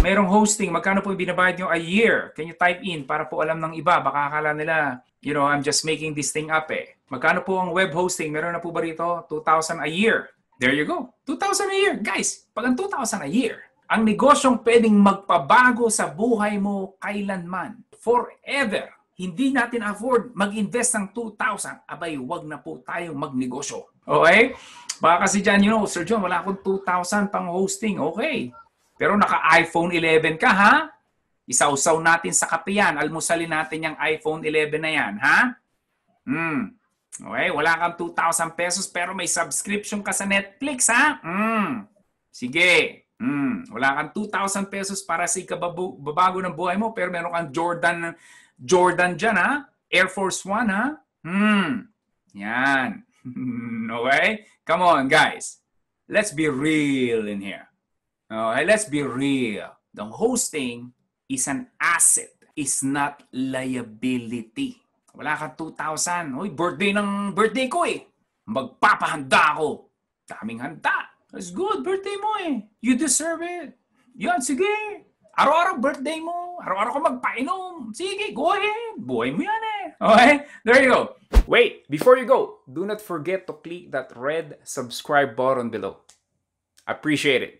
Merong hosting, magkano po binabayad nyo a year? Can you type in para po alam ng iba? Baka akala nila, you know, I'm just making this thing up eh. Magkano po ang web hosting? Meron na po ba rito? 2,000 a year. There you go. 2,000 a year. Guys, pag ang 2,000 a year, ang negosyong pwedeng magpabago sa buhay mo kailanman. Forever. Hindi natin afford mag-invest ng 2,000. Abay, wag na po tayong magnegosyo. Okay? Baka kasi dyan, you know, Sir John, wala akong 2,000 pang hosting. Okay. Pero naka-iPhone 11 ka, ha? Isausaw natin sa kape yan. Almusalin natin yung iPhone 11 na yan, ha? Hmm. Okay, wala kang 2,000 pesos pero may subscription ka sa Netflix, ha? Hmm. Sige. Hmm. Wala kang 2,000 pesos para sa ikababago ng buhay mo pero meron kang Jordan, Jordan dyan, ha? Air Force One, ha? Hmm. Yan. okay? Come on, guys. Let's be real in here. Okay, let's be real. The hosting is an asset, is not liability. Wala ka 2,000. Uy, birthday ng birthday ko eh. Magpapahanda ako. Daming handa. That's good. Birthday mo eh. You deserve it. Yan, sige. Araw-araw birthday mo. Araw-araw ko magpainom. Sige, go ahead. Buhay mo yan eh. Okay? There you go. Wait, before you go, do not forget to click that red subscribe button below. Appreciate it.